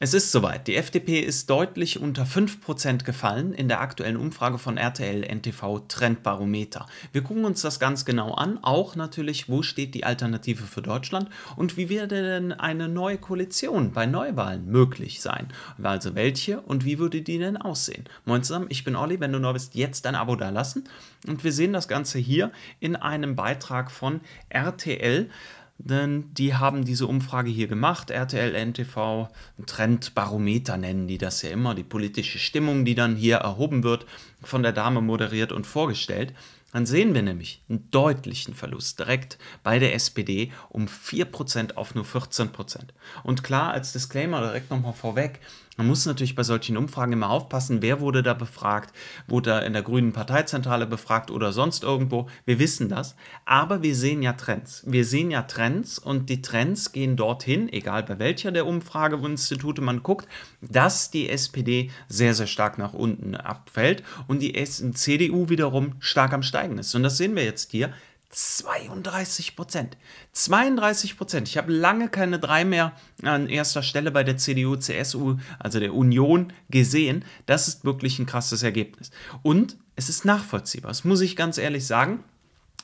Es ist soweit. Die FDP ist deutlich unter 5% gefallen in der aktuellen Umfrage von RTL NTV Trendbarometer. Wir gucken uns das ganz genau an, auch natürlich, wo steht die Alternative für Deutschland und wie wäre denn eine neue Koalition bei Neuwahlen möglich sein? Also welche und wie würde die denn aussehen? Moin zusammen, ich bin Olli, wenn du neu bist, jetzt ein Abo dalassen und wir sehen das Ganze hier in einem Beitrag von RTL denn die haben diese Umfrage hier gemacht, RTL, NTV, Trendbarometer nennen die das ja immer, die politische Stimmung, die dann hier erhoben wird, von der Dame moderiert und vorgestellt. Dann sehen wir nämlich einen deutlichen Verlust direkt bei der SPD um 4% auf nur 14%. Und klar, als Disclaimer direkt nochmal vorweg, man muss natürlich bei solchen Umfragen immer aufpassen, wer wurde da befragt, wurde da in der Grünen Parteizentrale befragt oder sonst irgendwo. Wir wissen das, aber wir sehen ja Trends. Wir sehen ja Trends und die Trends gehen dorthin, egal bei welcher der Umfrageinstitute man guckt, dass die SPD sehr, sehr stark nach unten abfällt und die CDU wiederum stark am Steigen ist. Und das sehen wir jetzt hier. 32 Prozent. 32 Prozent. Ich habe lange keine drei mehr an erster Stelle bei der CDU, CSU, also der Union gesehen. Das ist wirklich ein krasses Ergebnis. Und es ist nachvollziehbar. Das muss ich ganz ehrlich sagen.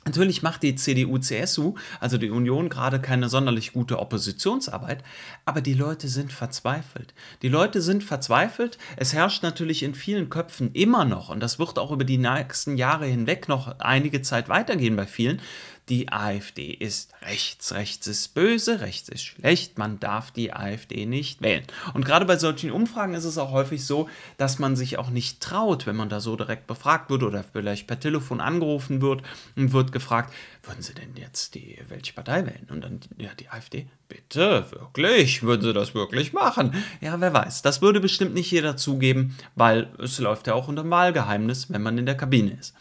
Natürlich macht die CDU, CSU, also die Union, gerade keine sonderlich gute Oppositionsarbeit, aber die Leute sind verzweifelt. Die Leute sind verzweifelt. Es herrscht natürlich in vielen Köpfen immer noch, und das wird auch über die nächsten Jahre hinweg noch einige Zeit weitergehen bei vielen, die AfD ist rechts, rechts ist böse, rechts ist schlecht, man darf die AfD nicht wählen. Und gerade bei solchen Umfragen ist es auch häufig so, dass man sich auch nicht traut, wenn man da so direkt befragt wird oder vielleicht per Telefon angerufen wird und wird gefragt, würden Sie denn jetzt die welche Partei wählen? Und dann ja die AfD. Bitte, wirklich? Würden Sie das wirklich machen? Ja, wer weiß. Das würde bestimmt nicht jeder zugeben, weil es läuft ja auch unter Wahlgeheimnis, wenn man in der Kabine ist.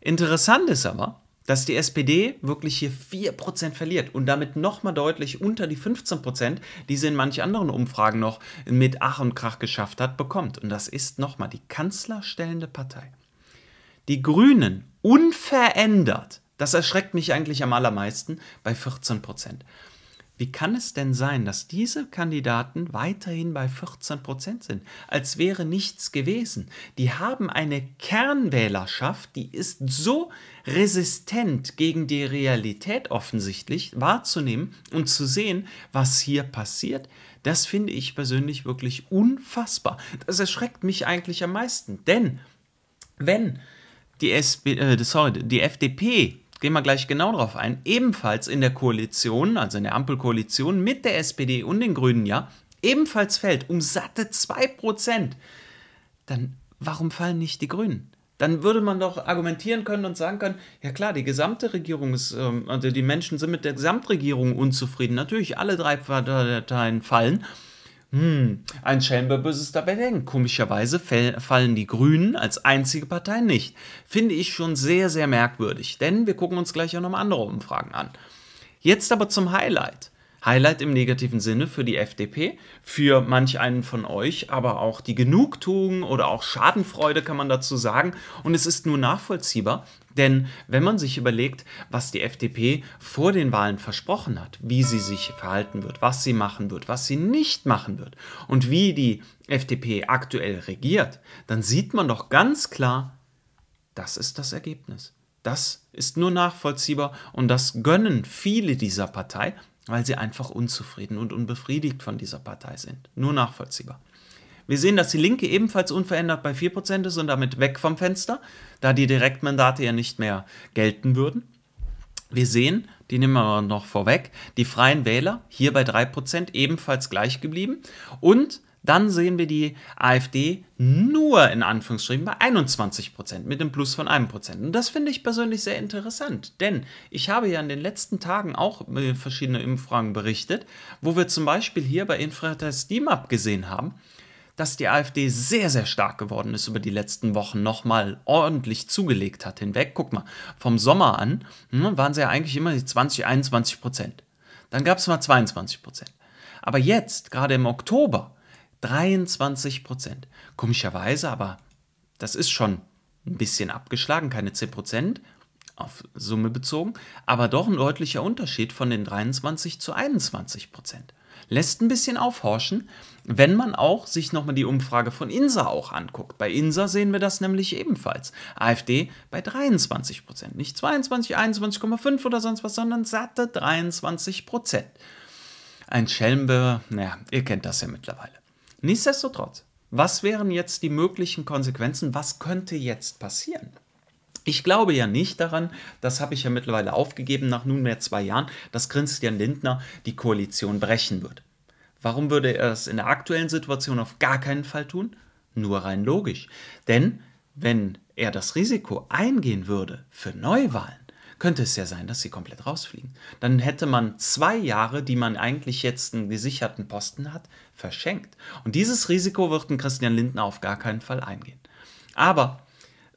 Interessant ist aber, dass die SPD wirklich hier 4% verliert und damit nochmal deutlich unter die 15%, die sie in manch anderen Umfragen noch mit Ach und Krach geschafft hat, bekommt. Und das ist nochmal die kanzlerstellende Partei. Die Grünen unverändert, das erschreckt mich eigentlich am allermeisten, bei 14%. Wie kann es denn sein, dass diese Kandidaten weiterhin bei 14 Prozent sind, als wäre nichts gewesen? Die haben eine Kernwählerschaft, die ist so resistent gegen die Realität offensichtlich wahrzunehmen und zu sehen, was hier passiert. Das finde ich persönlich wirklich unfassbar. Das erschreckt mich eigentlich am meisten, denn wenn die, SP, äh, sorry, die FDP gehen wir gleich genau darauf ein, ebenfalls in der Koalition, also in der Ampelkoalition mit der SPD und den Grünen, ja, ebenfalls fällt um satte 2%, dann warum fallen nicht die Grünen? Dann würde man doch argumentieren können und sagen können, ja klar, die gesamte Regierung ist, ähm, also die Menschen sind mit der Gesamtregierung unzufrieden. Natürlich, alle drei Parteien fallen, hm, ein scheinbar böses Dabei-Denken. Komischerweise fallen die Grünen als einzige Partei nicht. Finde ich schon sehr, sehr merkwürdig, denn wir gucken uns gleich auch nochmal andere Umfragen an. Jetzt aber zum Highlight. Highlight im negativen Sinne für die FDP, für manch einen von euch, aber auch die Genugtuung oder auch Schadenfreude kann man dazu sagen. Und es ist nur nachvollziehbar, denn wenn man sich überlegt, was die FDP vor den Wahlen versprochen hat, wie sie sich verhalten wird, was sie machen wird, was sie nicht machen wird und wie die FDP aktuell regiert, dann sieht man doch ganz klar, das ist das Ergebnis. Das ist nur nachvollziehbar und das gönnen viele dieser Partei, weil sie einfach unzufrieden und unbefriedigt von dieser Partei sind. Nur nachvollziehbar. Wir sehen, dass die Linke ebenfalls unverändert bei 4% ist und damit weg vom Fenster, da die Direktmandate ja nicht mehr gelten würden. Wir sehen, die nehmen wir noch vorweg, die Freien Wähler hier bei 3% ebenfalls gleich geblieben und dann sehen wir die AfD nur in Anführungsstrichen bei 21 Prozent mit einem Plus von einem Prozent. Und das finde ich persönlich sehr interessant, denn ich habe ja in den letzten Tagen auch äh, verschiedene Umfragen berichtet, wo wir zum Beispiel hier bei Infratest DIMAP gesehen haben, dass die AfD sehr, sehr stark geworden ist über die letzten Wochen, nochmal ordentlich zugelegt hat hinweg. Guck mal, vom Sommer an ne, waren sie ja eigentlich immer die 20, 21 Prozent. Dann gab es mal 22 Prozent. Aber jetzt, gerade im Oktober, 23 Prozent. Komischerweise, aber das ist schon ein bisschen abgeschlagen, keine 10 Prozent auf Summe bezogen, aber doch ein deutlicher Unterschied von den 23 zu 21 Prozent. Lässt ein bisschen aufhorchen, wenn man auch sich nochmal die Umfrage von INSA auch anguckt. Bei INSA sehen wir das nämlich ebenfalls. AfD bei 23 Prozent, nicht 22, 21,5 oder sonst was, sondern satte 23 Prozent. Ein Schelm, naja, ihr kennt das ja mittlerweile. Nichtsdestotrotz, was wären jetzt die möglichen Konsequenzen? Was könnte jetzt passieren? Ich glaube ja nicht daran, das habe ich ja mittlerweile aufgegeben nach nunmehr zwei Jahren, dass Christian Lindner die Koalition brechen wird. Warum würde er es in der aktuellen Situation auf gar keinen Fall tun? Nur rein logisch. Denn wenn er das Risiko eingehen würde für Neuwahlen, könnte es ja sein, dass sie komplett rausfliegen. Dann hätte man zwei Jahre, die man eigentlich jetzt einen gesicherten Posten hat, verschenkt. Und dieses Risiko wird ein Christian Lindner auf gar keinen Fall eingehen. Aber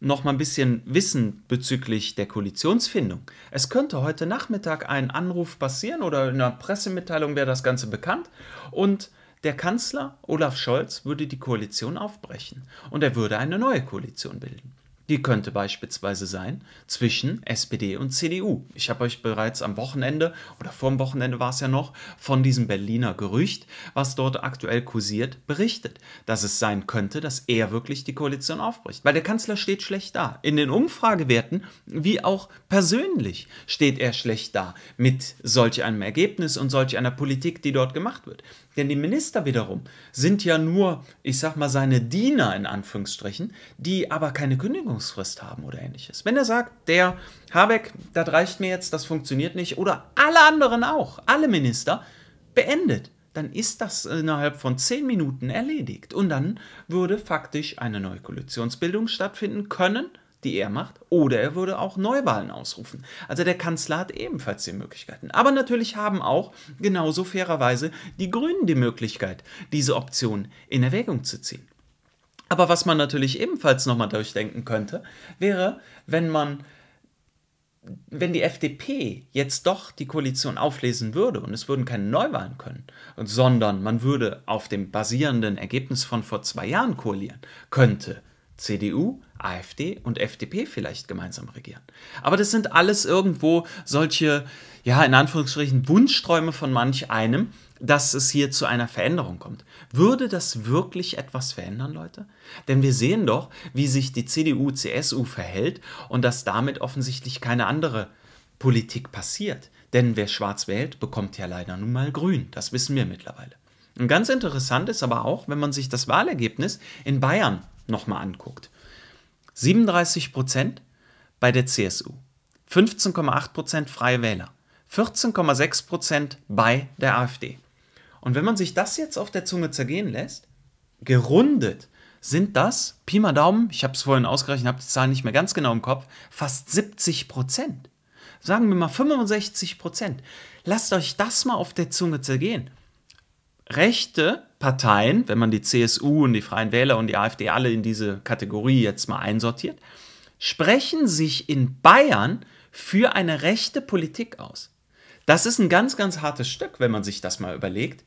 noch mal ein bisschen Wissen bezüglich der Koalitionsfindung. Es könnte heute Nachmittag ein Anruf passieren oder in einer Pressemitteilung wäre das Ganze bekannt und der Kanzler Olaf Scholz würde die Koalition aufbrechen und er würde eine neue Koalition bilden. Die könnte beispielsweise sein zwischen SPD und CDU. Ich habe euch bereits am Wochenende oder vor dem Wochenende war es ja noch von diesem Berliner Gerücht, was dort aktuell kursiert, berichtet, dass es sein könnte, dass er wirklich die Koalition aufbricht. Weil der Kanzler steht schlecht da. In den Umfragewerten wie auch persönlich steht er schlecht da mit solch einem Ergebnis und solch einer Politik, die dort gemacht wird. Denn die Minister wiederum sind ja nur, ich sag mal, seine Diener in Anführungsstrichen, die aber keine Kündigung Kündigungsfrist haben oder ähnliches. Wenn er sagt, der Habeck, das reicht mir jetzt, das funktioniert nicht, oder alle anderen auch, alle Minister, beendet, dann ist das innerhalb von zehn Minuten erledigt. Und dann würde faktisch eine neue Koalitionsbildung stattfinden können, die er macht, oder er würde auch Neuwahlen ausrufen. Also der Kanzler hat ebenfalls die Möglichkeiten. Aber natürlich haben auch genauso fairerweise die Grünen die Möglichkeit, diese Option in Erwägung zu ziehen. Aber was man natürlich ebenfalls nochmal durchdenken könnte, wäre, wenn man, wenn die FDP jetzt doch die Koalition auflesen würde und es würden keine Neuwahlen können, sondern man würde auf dem basierenden Ergebnis von vor zwei Jahren koalieren, könnte CDU, AfD und FDP vielleicht gemeinsam regieren. Aber das sind alles irgendwo solche, ja, in Anführungsstrichen Wunschträume von manch einem, dass es hier zu einer Veränderung kommt. Würde das wirklich etwas verändern, Leute? Denn wir sehen doch, wie sich die CDU-CSU verhält und dass damit offensichtlich keine andere Politik passiert. Denn wer schwarz wählt, bekommt ja leider nun mal grün. Das wissen wir mittlerweile. Und ganz interessant ist aber auch, wenn man sich das Wahlergebnis in Bayern nochmal anguckt. 37 Prozent bei der CSU, 15,8 Prozent Freie Wähler, 14,6 Prozent bei der AfD. Und wenn man sich das jetzt auf der Zunge zergehen lässt, gerundet sind das, Pi mal Daumen, ich habe es vorhin ausgerechnet, habe die Zahl nicht mehr ganz genau im Kopf, fast 70 Prozent. Sagen wir mal 65 Prozent. Lasst euch das mal auf der Zunge zergehen. Rechte Parteien, wenn man die CSU und die Freien Wähler und die AfD alle in diese Kategorie jetzt mal einsortiert, sprechen sich in Bayern für eine rechte Politik aus. Das ist ein ganz, ganz hartes Stück, wenn man sich das mal überlegt.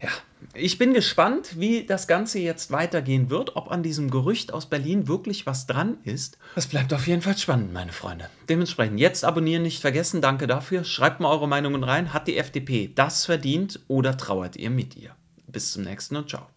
Ja, ich bin gespannt, wie das Ganze jetzt weitergehen wird, ob an diesem Gerücht aus Berlin wirklich was dran ist. Das bleibt auf jeden Fall spannend, meine Freunde. Dementsprechend jetzt abonnieren nicht vergessen, danke dafür. Schreibt mal eure Meinungen rein. Hat die FDP das verdient oder trauert ihr mit ihr? Bis zum nächsten und ciao.